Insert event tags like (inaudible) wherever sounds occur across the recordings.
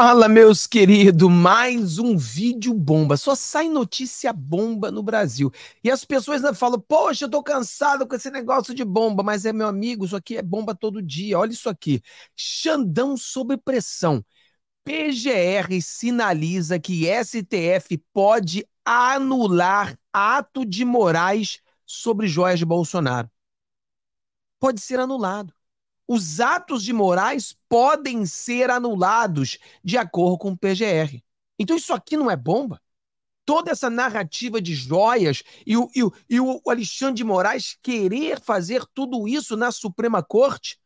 Fala, meus queridos, mais um vídeo bomba. Só sai notícia bomba no Brasil. E as pessoas né, falam: Poxa, eu tô cansado com esse negócio de bomba, mas é meu amigo, isso aqui é bomba todo dia. Olha isso aqui: Xandão sob pressão. PGR sinaliza que STF pode anular ato de Moraes sobre de Bolsonaro. Pode ser anulado os atos de Moraes podem ser anulados de acordo com o PGR. Então isso aqui não é bomba? Toda essa narrativa de joias e o, e o, e o Alexandre de Moraes querer fazer tudo isso na Suprema Corte,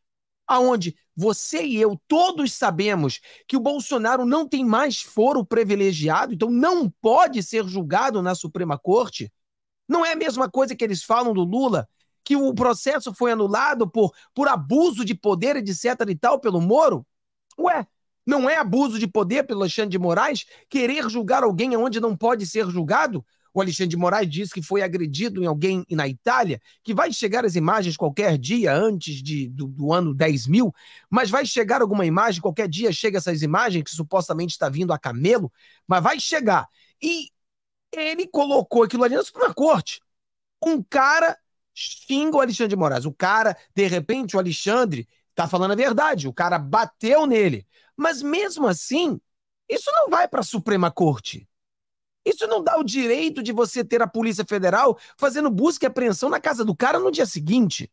aonde você e eu todos sabemos que o Bolsonaro não tem mais foro privilegiado, então não pode ser julgado na Suprema Corte. Não é a mesma coisa que eles falam do Lula, que o processo foi anulado por, por abuso de poder, etc e tal, pelo Moro? Ué, não é abuso de poder pelo Alexandre de Moraes querer julgar alguém onde não pode ser julgado? O Alexandre de Moraes disse que foi agredido em alguém na Itália, que vai chegar as imagens qualquer dia antes de, do, do, ano 10 mil, mas vai chegar alguma imagem, qualquer dia chega essas imagens que supostamente está vindo a camelo, mas vai chegar. E ele colocou aquilo ali na Suprema Corte. Um cara xinga o Alexandre de Moraes. O cara, de repente, o Alexandre tá falando a verdade, o cara bateu nele. Mas mesmo assim, isso não vai para a Suprema Corte. Isso não dá o direito de você ter a Polícia Federal fazendo busca e apreensão na casa do cara no dia seguinte.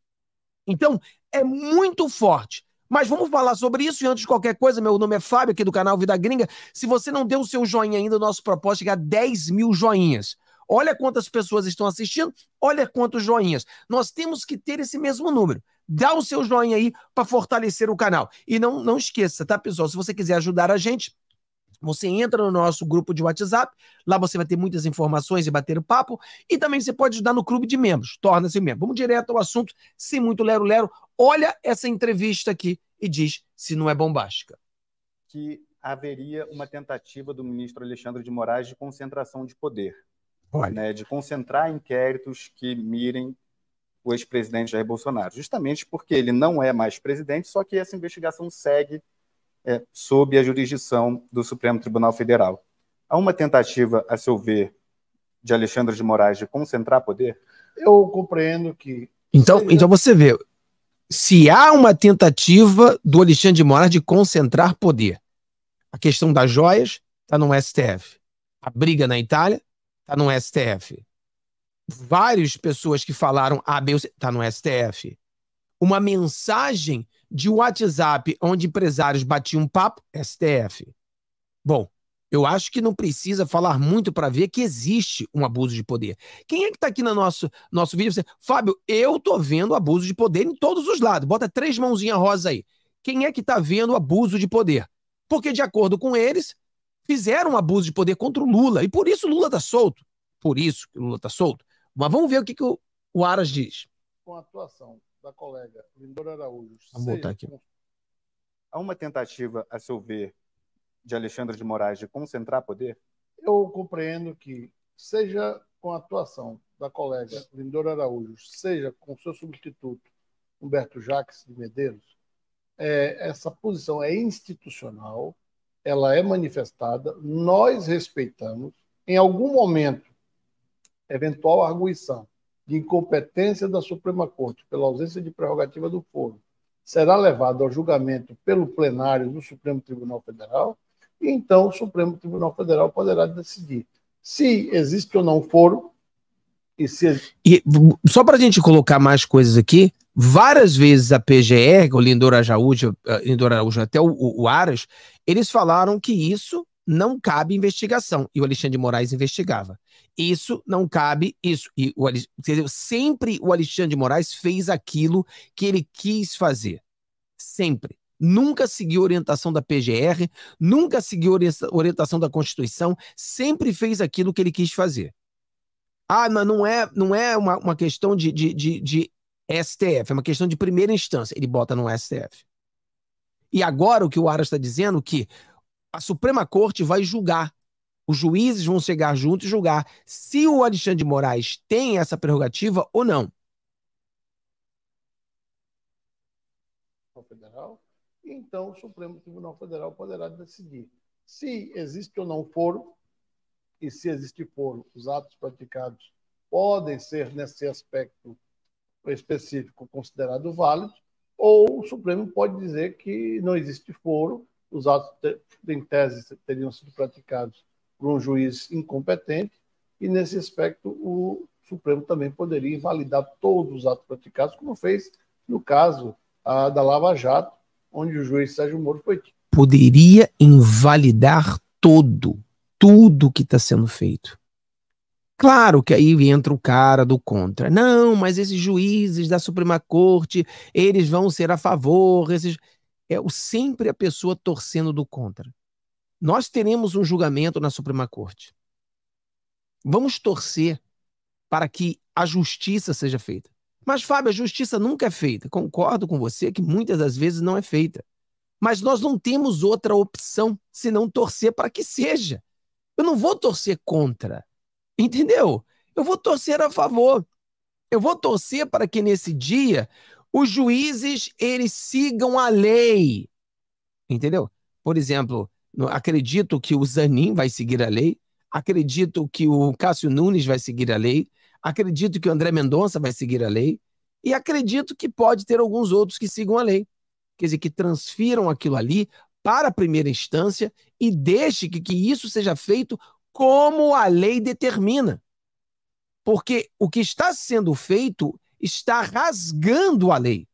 Então, é muito forte. Mas vamos falar sobre isso e antes de qualquer coisa, meu nome é Fábio, aqui do canal Vida Gringa. Se você não deu o seu joinha ainda, o nosso propósito é chegar a 10 mil joinhas. Olha quantas pessoas estão assistindo, olha quantos joinhas. Nós temos que ter esse mesmo número. Dá o seu joinha aí para fortalecer o canal. E não, não esqueça, tá, pessoal? Se você quiser ajudar a gente, você entra no nosso grupo de WhatsApp, lá você vai ter muitas informações e bater o papo, e também você pode ajudar no clube de membros, torna-se membro. Vamos direto ao assunto, sem muito lero-lero. Olha essa entrevista aqui e diz se não é bombástica. Que haveria uma tentativa do ministro Alexandre de Moraes de concentração de poder né, de concentrar inquéritos que mirem o ex-presidente Jair Bolsonaro, justamente porque ele não é mais presidente, só que essa investigação segue é, sob a jurisdição do Supremo Tribunal Federal. Há uma tentativa, a seu ver, de Alexandre de Moraes de concentrar poder? Eu compreendo que. Então, então você vê, se há uma tentativa do Alexandre de Moraes de concentrar poder, a questão das joias está no STF. A briga na Itália está no STF. Várias pessoas que falaram A, B, está no STF. Uma mensagem de WhatsApp onde empresários batiam papo, STF. Bom, eu acho que não precisa falar muito para ver que existe um abuso de poder. Quem é que está aqui no nosso, nosso vídeo? Você, Fábio, eu tô vendo abuso de poder em todos os lados. Bota três mãozinhas rosa aí. Quem é que está vendo abuso de poder? Porque, de acordo com eles, fizeram um abuso de poder contra o Lula. E por isso o Lula está solto. Por isso que o Lula está solto. Mas vamos ver o que, que o, o Aras diz. Com a atuação da colega Lindora Araújo. Vamos voltar aqui. Há uma tentativa, a seu ver, de Alexandre de Moraes de concentrar poder? Eu compreendo que, seja com a atuação da colega Lindora Araújo, seja com seu substituto, Humberto Jacques de Medeiros, é, essa posição é institucional, ela é manifestada, nós respeitamos. Em algum momento, eventual arguição de incompetência da Suprema Corte pela ausência de prerrogativa do foro será levado ao julgamento pelo plenário do Supremo Tribunal Federal e então o Supremo Tribunal Federal poderá decidir se existe ou não foro e se... E, só para a gente colocar mais coisas aqui, várias vezes a PGR, o Lindor Araújo, eh, Lindor Araújo até o, o, Aras, eles falaram que isso não cabe investigação. E o Alexandre de Moraes investigava. Isso não cabe, isso. E o, dizer, sempre o Alexandre de Moraes fez aquilo que ele quis fazer. Sempre. Nunca seguiu orientação da PGR, nunca seguiu orientação da Constituição, sempre fez aquilo que ele quis fazer. Ah, mas não é, não é uma, uma questão de, de, de, de STF, é uma questão de primeira instância. Ele bota no STF. E agora o que o Aras está dizendo que a Suprema Corte vai julgar. Os juízes vão chegar juntos e julgar se o Alexandre de Moraes tem essa prerrogativa ou não. Federal, então o Supremo Tribunal Federal poderá decidir se existe ou não foro, e se existe foro, os atos praticados podem ser, nesse aspecto, específico considerado válido, ou o Supremo pode dizer que não existe foro, os atos em tese teriam sido praticados por um juiz incompetente, e nesse aspecto o Supremo também poderia invalidar todos os atos praticados, como fez no caso a, da Lava Jato, onde o juiz Sérgio Moro foi. Poderia invalidar todo, tudo que está sendo feito. Claro que aí entra o cara do contra. Não, mas esses juízes da Suprema Corte, eles vão ser a favor. Esses... É sempre a pessoa torcendo do contra. Nós teremos um julgamento na Suprema Corte. Vamos torcer para que a justiça seja feita. Mas, Fábio, a justiça nunca é feita. Concordo com você que muitas das vezes não é feita. Mas nós não temos outra opção senão torcer para que seja. Eu não vou torcer contra. Entendeu? Eu vou torcer a favor. Eu vou torcer para que nesse dia os juízes eles sigam a lei. Entendeu? Por exemplo, acredito que o Zanin vai seguir a lei, acredito que o Cássio Nunes vai seguir a lei, acredito que o André Mendonça vai seguir a lei e acredito que pode ter alguns outros que sigam a lei. Quer dizer, que transfiram aquilo ali para a primeira instância e deixe que, que isso seja feito como a lei determina. Porque o que está sendo feito está rasgando a lei.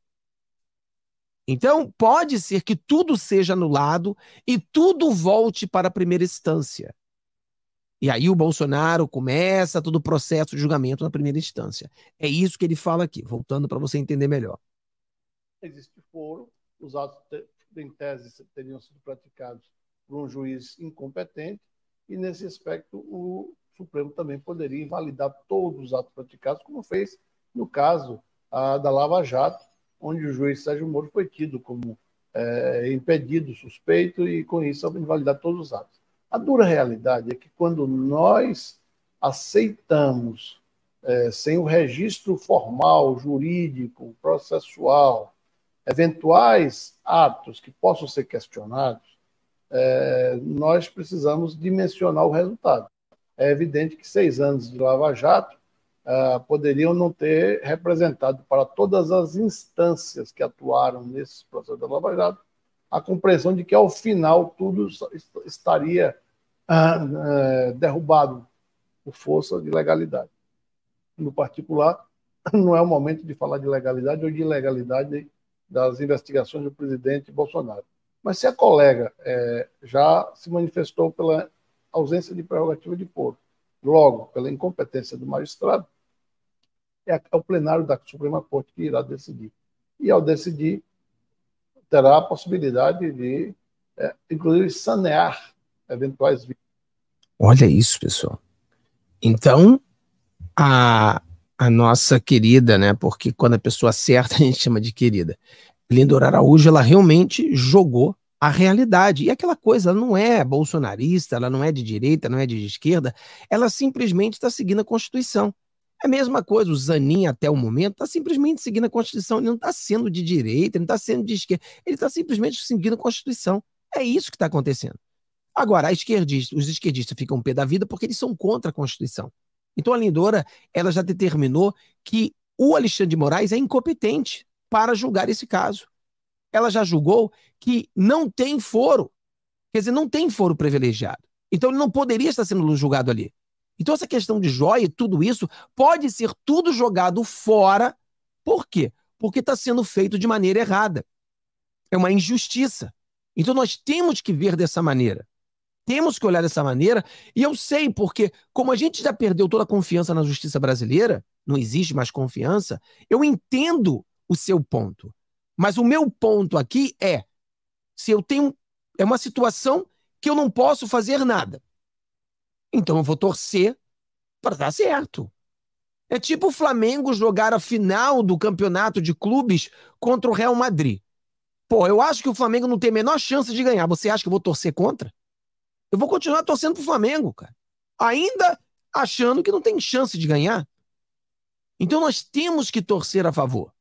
Então, pode ser que tudo seja anulado e tudo volte para a primeira instância. E aí o Bolsonaro começa todo o processo de julgamento na primeira instância. É isso que ele fala aqui, voltando para você entender melhor. Existe foro, os atos em tese teriam sido praticados por um juiz incompetente, e nesse aspecto o Supremo também poderia invalidar todos os atos praticados, como fez no caso a, da Lava Jato, onde o juiz Sérgio Moro foi tido como é, impedido, suspeito, e com isso invalidar todos os atos. A dura realidade é que quando nós aceitamos, é, sem o registro formal, jurídico, processual, eventuais atos que possam ser questionados, é, nós precisamos dimensionar o resultado. É evidente que seis anos de Lava Jato é, poderiam não ter representado para todas as instâncias que atuaram nesse processo da Lava Jato a compreensão de que, ao final, tudo estaria ah, eh, derrubado por força de legalidade. No particular, (coughs) não é o momento de falar de legalidade ou de ilegalidade das investigações do presidente Bolsonaro mas se a colega é, já se manifestou pela ausência de prerrogativa de foro, logo pela incompetência do magistrado, é, é o plenário da Suprema Corte que irá decidir. E ao decidir, terá a possibilidade de, é, inclusive, sanear eventuais vítimas. Olha isso, pessoal. Então, a, a nossa querida, né? Porque quando a pessoa acerta, (laughs) a gente chama de querida. Lindora Araújo, ela realmente jogou a realidade. E aquela coisa, ela não é bolsonarista, ela não é de direita, não é de esquerda, ela simplesmente está seguindo a Constituição. É a mesma coisa, o Zanin, até o momento, está simplesmente seguindo a Constituição. Ele não está sendo de direita, ele não está sendo de esquerda, ele está simplesmente seguindo a Constituição. É isso que está acontecendo. Agora, esquerdista, os esquerdistas ficam pé da vida porque eles são contra a Constituição. Então a Lindora, ela já determinou que o Alexandre de Moraes é incompetente para julgar esse caso. Ela já julgou que não tem foro, quer dizer, não tem foro privilegiado. Então ele não poderia estar sendo julgado ali. Então essa questão de joia e tudo isso pode ser tudo jogado fora. Por quê? Porque está sendo feito de maneira errada. É uma injustiça. Então nós temos que ver dessa maneira. Temos que olhar dessa maneira, e eu sei porque, como a gente já perdeu toda a confiança na justiça brasileira, não existe mais confiança, eu entendo o seu ponto. Mas o meu ponto aqui é: se eu tenho. É uma situação que eu não posso fazer nada. Então eu vou torcer para dar certo. É tipo o Flamengo jogar a final do campeonato de clubes contra o Real Madrid. Pô, eu acho que o Flamengo não tem a menor chance de ganhar. Você acha que eu vou torcer contra? Eu vou continuar torcendo pro Flamengo, cara. Ainda achando que não tem chance de ganhar. Então nós temos que torcer a favor.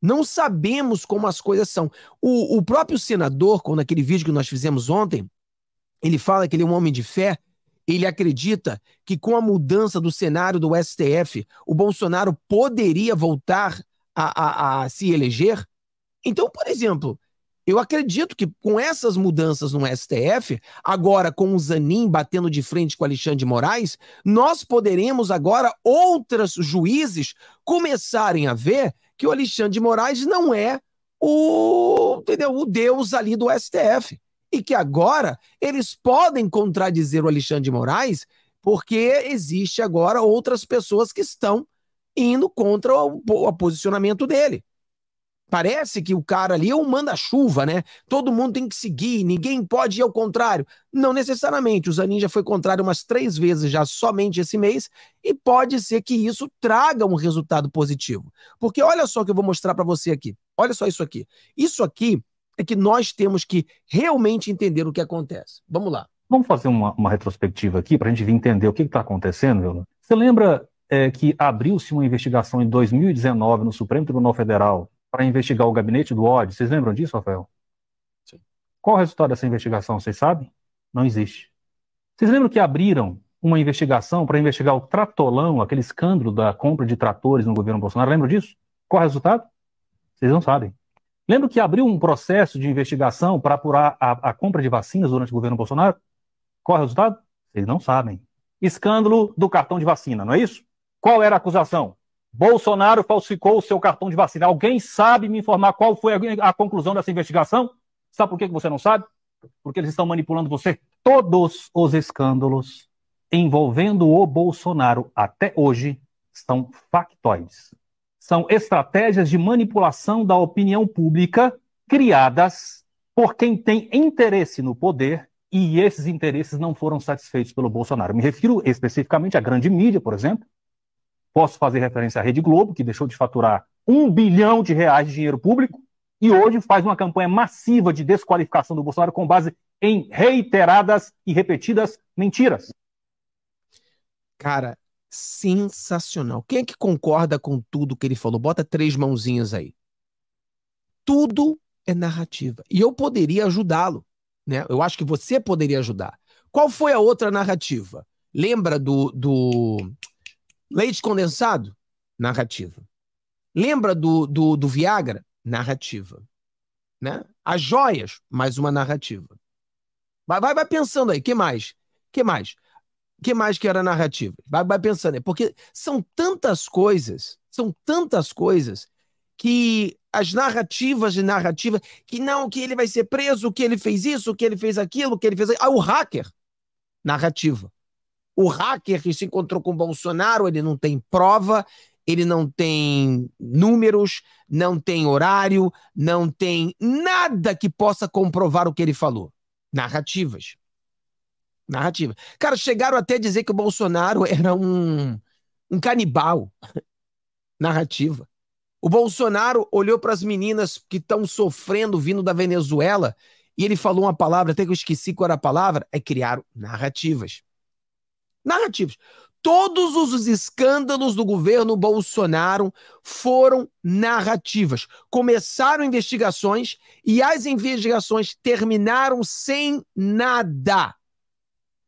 Não sabemos como as coisas são. O, o próprio senador, quando aquele vídeo que nós fizemos ontem, ele fala que ele é um homem de fé, ele acredita que com a mudança do cenário do STF, o Bolsonaro poderia voltar a, a, a se eleger. Então, por exemplo, eu acredito que com essas mudanças no STF, agora com o Zanin batendo de frente com Alexandre de Moraes, nós poderemos agora outros juízes começarem a ver que o Alexandre de Moraes não é o, entendeu? o deus ali do STF. E que agora eles podem contradizer o Alexandre de Moraes, porque existe agora outras pessoas que estão indo contra o, o posicionamento dele. Parece que o cara ali é um manda-chuva, né? Todo mundo tem que seguir, ninguém pode ir ao contrário. Não necessariamente. O Zanin já foi contrário umas três vezes já somente esse mês e pode ser que isso traga um resultado positivo. Porque olha só o que eu vou mostrar para você aqui. Olha só isso aqui. Isso aqui é que nós temos que realmente entender o que acontece. Vamos lá. Vamos fazer uma, uma retrospectiva aqui para a gente entender o que está acontecendo, Leonardo? Você lembra é, que abriu-se uma investigação em 2019 no Supremo Tribunal Federal para investigar o gabinete do ódio. Vocês lembram disso, Rafael? Sim. Qual o resultado dessa investigação? Vocês sabem? Não existe. Vocês lembram que abriram uma investigação para investigar o tratolão, aquele escândalo da compra de tratores no governo Bolsonaro? Lembram disso? Qual o resultado? Vocês não sabem. Lembra que abriu um processo de investigação para apurar a, a, compra de vacinas durante o governo Bolsonaro? Qual é o resultado? Vocês não sabem. Escândalo do cartão de vacina, não é isso? Qual era a acusação? Bolsonaro falsificou o seu cartão de vacina. Alguém sabe me informar qual foi a, conclusão dessa investigação? Sabe por que você não sabe? Porque eles estão manipulando você. Todos os escândalos envolvendo o Bolsonaro até hoje são factóis. São estratégias de manipulação da opinião pública criadas por quem tem interesse no poder e esses interesses não foram satisfeitos pelo Bolsonaro. Me refiro especificamente à grande mídia, por exemplo, Posso fazer referência à Rede Globo, que deixou de faturar um bilhão de reais de dinheiro público e hoje faz uma campanha massiva de desqualificação do Bolsonaro com base em reiteradas e repetidas mentiras. Cara, sensacional. Quem é que concorda com tudo que ele falou? Bota três mãozinhas aí. Tudo é narrativa. E eu poderia ajudá-lo, né? Eu acho que você poderia ajudar. Qual foi a outra narrativa? Lembra do, do Leite condensado? Narrativa. Lembra do, do, do Viagra? Narrativa. Né? As joias? Mais uma narrativa. Vai, vai, vai pensando aí. que mais? que mais? que mais que era narrativa? Vai, vai pensando aí. Porque são tantas coisas, são tantas coisas que as narrativas de narrativa, que não, que ele vai ser preso, que ele fez isso, que ele fez aquilo, que ele fez. Ah, o hacker. Narrativa o hacker que se encontrou com Bolsonaro, ele não tem prova, ele não tem números, não tem horário, não tem nada que possa comprovar o que ele falou. Narrativas. Narrativa. Cara, chegaram até a dizer que o Bolsonaro era um, um canibal. (laughs) Narrativa. O Bolsonaro olhou para as meninas que estão sofrendo vindo da Venezuela e ele falou uma palavra, até que eu esqueci qual era a palavra, é criar narrativas. Narrativas. Todos os escândalos do governo Bolsonaro foram narrativas. Começaram investigações e as investigações terminaram sem nada.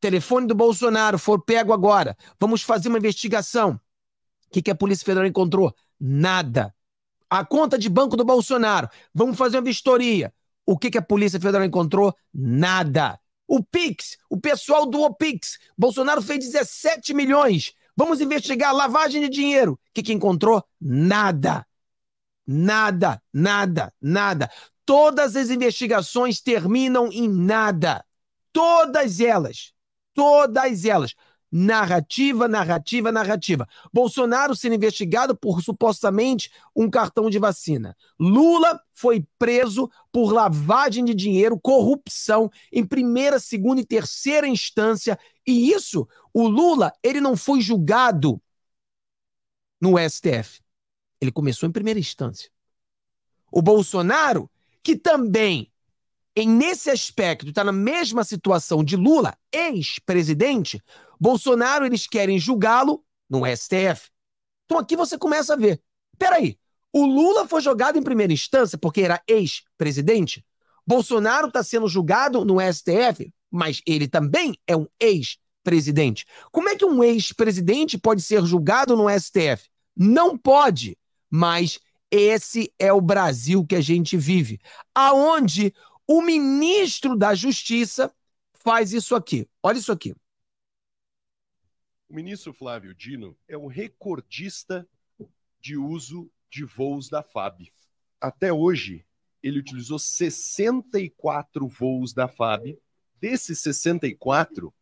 Telefone do Bolsonaro foi pego agora. Vamos fazer uma investigação. O que, que a Polícia Federal encontrou? Nada. A conta de banco do Bolsonaro. Vamos fazer uma vistoria. O que, que a Polícia Federal encontrou? Nada. O Pix, o pessoal do OPIX. Bolsonaro fez 17 milhões. Vamos investigar lavagem de dinheiro. O que, que encontrou? Nada. Nada, nada, nada. Todas as investigações terminam em nada. Todas elas. Todas elas narrativa, narrativa, narrativa. Bolsonaro sendo investigado por supostamente um cartão de vacina. Lula foi preso por lavagem de dinheiro, corrupção em primeira, segunda e terceira instância. E isso, o Lula, ele não foi julgado no STF. Ele começou em primeira instância. O Bolsonaro, que também em nesse aspecto está na mesma situação de Lula, ex-presidente, Bolsonaro, eles querem julgá-lo no STF. Então aqui você começa a ver. Peraí, o Lula foi jogado em primeira instância porque era ex-presidente? Bolsonaro está sendo julgado no STF, mas ele também é um ex-presidente. Como é que um ex-presidente pode ser julgado no STF? Não pode, mas esse é o Brasil que a gente vive, aonde o ministro da Justiça faz isso aqui. Olha isso aqui. O ministro Flávio Dino é o recordista de uso de voos da FAB. Até hoje, ele utilizou 64 voos da FAB. Desses 64,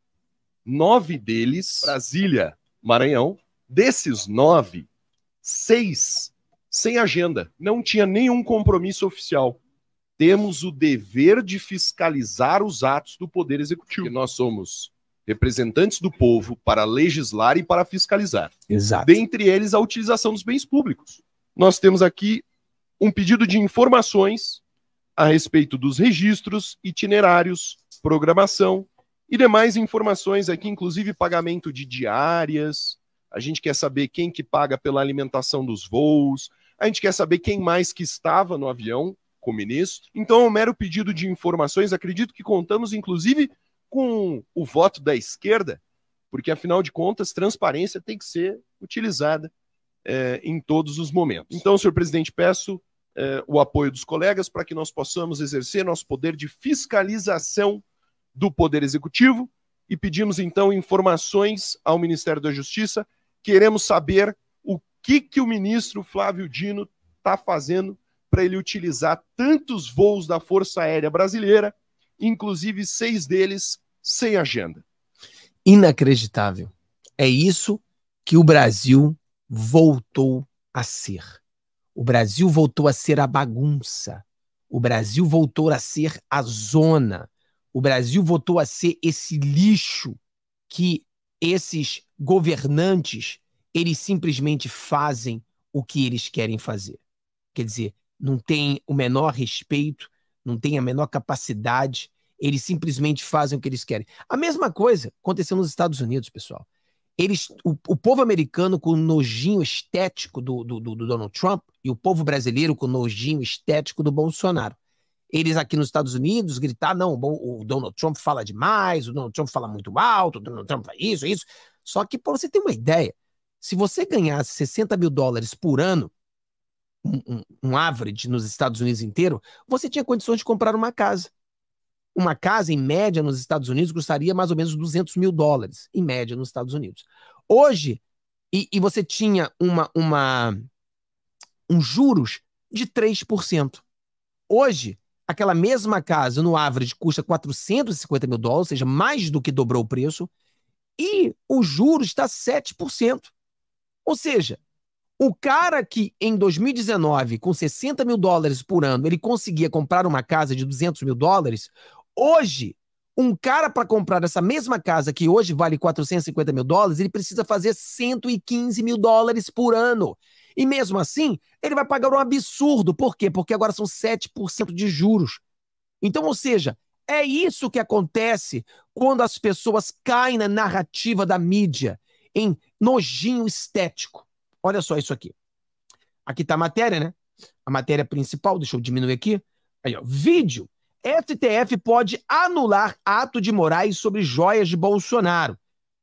nove deles Brasília, Maranhão. Desses nove, seis sem agenda, não tinha nenhum compromisso oficial. Temos o dever de fiscalizar os atos do Poder Executivo. Porque nós somos representantes do povo para legislar e para fiscalizar. Exato. Dentre eles, a utilização dos bens públicos. Nós temos aqui um pedido de informações a respeito dos registros, itinerários, programação e demais informações aqui, inclusive pagamento de diárias. A gente quer saber quem que paga pela alimentação dos voos. A gente quer saber quem mais que estava no avião com o ministro. Então, é um mero pedido de informações. Acredito que contamos, inclusive, com o voto da esquerda, porque afinal de contas, transparência tem que ser utilizada é, em todos os momentos. Então, senhor presidente, peço é, o apoio dos colegas para que nós possamos exercer nosso poder de fiscalização do Poder Executivo e pedimos então informações ao Ministério da Justiça. Queremos saber o que, que o ministro Flávio Dino está fazendo para ele utilizar tantos voos da Força Aérea Brasileira inclusive seis deles sem agenda. Inacreditável. É isso que o Brasil voltou a ser. O Brasil voltou a ser a bagunça. O Brasil voltou a ser a zona. O Brasil voltou a ser esse lixo que esses governantes, eles simplesmente fazem o que eles querem fazer. Quer dizer, não tem o menor respeito não têm a menor capacidade, eles simplesmente fazem o que eles querem. A mesma coisa aconteceu nos Estados Unidos, pessoal. Eles, o, o povo americano com o nojinho estético do, do, do, Donald Trump e o povo brasileiro com o nojinho estético do Bolsonaro. Eles aqui nos Estados Unidos gritar, não, o Donald Trump fala demais, o Donald Trump fala muito alto, o Donald Trump faz isso, isso. Só que, para você ter uma ideia, se você ganhasse 60 mil dólares por ano, um, um, average nos Estados Unidos inteiro, você tinha condições de comprar uma casa. Uma casa, em média, nos Estados Unidos, custaria mais ou menos 200 mil dólares, em média, nos Estados Unidos. Hoje, e, e você tinha uma, uma, um juros de 3%. Hoje, aquela mesma casa no average custa 450 mil dólares, ou seja, mais do que dobrou o preço, e o juros está 7%. Ou seja, o cara que em 2019, com 60 mil dólares por ano, ele conseguia comprar uma casa de 200 mil dólares, hoje, um cara para comprar essa mesma casa que hoje vale 450 mil dólares, ele precisa fazer 115 mil dólares por ano. E mesmo assim, ele vai pagar um absurdo. Por quê? Porque agora são 7% de juros. Então, ou seja, é isso que acontece quando as pessoas caem na narrativa da mídia, em nojinho estético. Olha só isso aqui. Aqui está a matéria, né? A matéria principal, deixa eu diminuir aqui. Aí, ó. Vídeo. STF pode anular ato de Moraes sobre joias de Bolsonaro.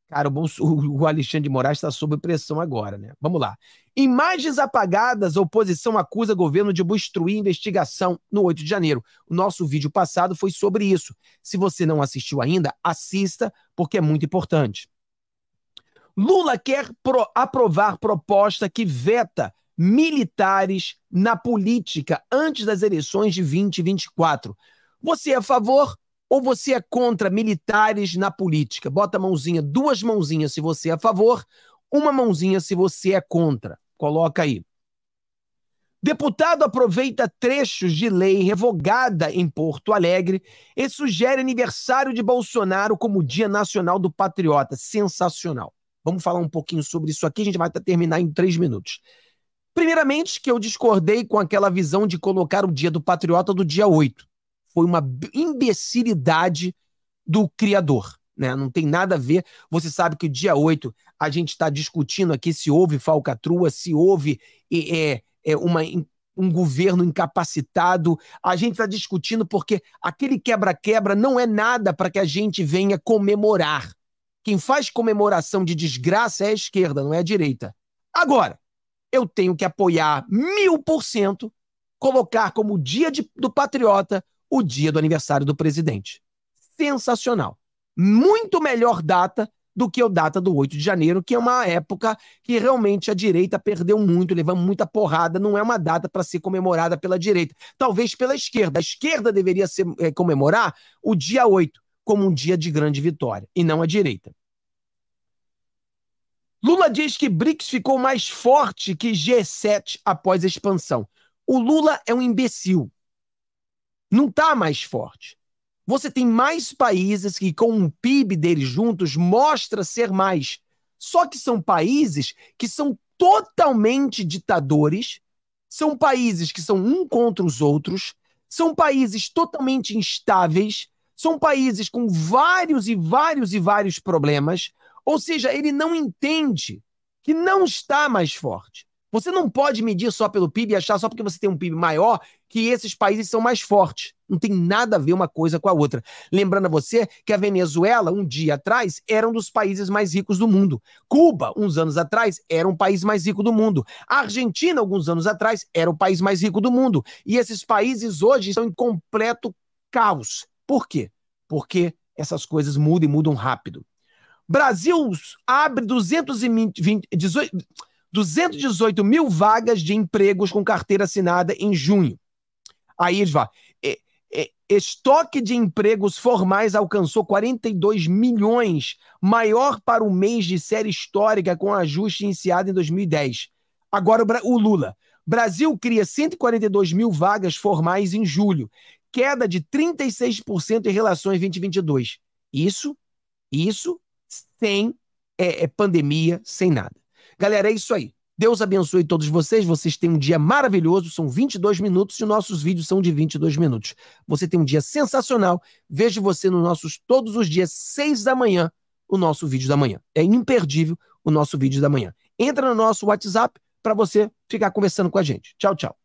Cara, o, Bolso... (laughs) o Alexandre de Moraes está sob pressão agora, né? Vamos lá. Imagens apagadas, oposição acusa governo de obstruir investigação no 8 de janeiro. O nosso vídeo passado foi sobre isso. Se você não assistiu ainda, assista, porque é muito importante. Lula quer pro aprovar proposta que veta militares na política antes das eleições de 2024. Você é a favor ou você é contra militares na política? Bota a mãozinha, duas mãozinhas se você é a favor, uma mãozinha se você é contra. Coloca aí. Deputado aproveita trechos de lei revogada em Porto Alegre e sugere aniversário de Bolsonaro como Dia Nacional do Patriota. Sensacional. Vamos falar um pouquinho sobre isso aqui, a gente vai terminar em três minutos. Primeiramente, que eu discordei com aquela visão de colocar o dia do patriota do dia 8. Foi uma imbecilidade do criador. Né? Não tem nada a ver. Você sabe que dia 8 a gente está discutindo aqui se houve falcatrua, se houve é, é uma, um governo incapacitado. A gente está discutindo porque aquele quebra-quebra não é nada para que a gente venha comemorar. Quem faz comemoração de desgraça é a esquerda, não é a direita. Agora, eu tenho que apoiar mil por cento, colocar como dia de, do patriota o dia do aniversário do presidente. Sensacional. Muito melhor data do que a data do 8 de janeiro, que é uma época que realmente a direita perdeu muito, levando muita porrada, não é uma data para ser comemorada pela direita. Talvez pela esquerda. A esquerda deveria ser, é, comemorar o dia 8 como um dia de grande vitória, e não a direita. Lula diz que BRICS ficou mais forte que G7 após a expansão. O Lula é um imbecil. Não está mais forte. Você tem mais países que, com um PIB deles juntos, mostra ser mais. Só que são países que são totalmente ditadores, são países que são um contra os outros, são países totalmente instáveis, são países com vários e vários e vários problemas, ou seja, ele não entende que não está mais forte. Você não pode medir só pelo PIB e achar só porque você tem um PIB maior que esses países são mais fortes. Não tem nada a ver uma coisa com a outra. Lembrando a você que a Venezuela, um dia atrás, era um dos países mais ricos do mundo. Cuba, uns anos atrás, era um país mais rico do mundo. A Argentina, alguns anos atrás, era o país mais rico do mundo. E esses países hoje estão em completo caos. Por quê? Porque essas coisas mudam e mudam rápido. Brasil abre 220, 18, 218 mil vagas de empregos com carteira assinada em junho. Aí eles vão. É, é, estoque de empregos formais alcançou 42 milhões, maior para o mês de série histórica com ajuste iniciado em 2010. Agora o Lula. Brasil cria 142 mil vagas formais em julho queda de 36% em relação a 2022. Isso, isso sem é, é pandemia, sem nada. Galera, é isso aí. Deus abençoe todos vocês. Vocês têm um dia maravilhoso. São 22 minutos e nossos vídeos são de 22 minutos. Você tem um dia sensacional. Vejo você nos nossos todos os dias, 6 da manhã, o nosso vídeo da manhã. É imperdível o nosso vídeo da manhã. Entra no nosso WhatsApp para você ficar conversando com a gente. Tchau, tchau.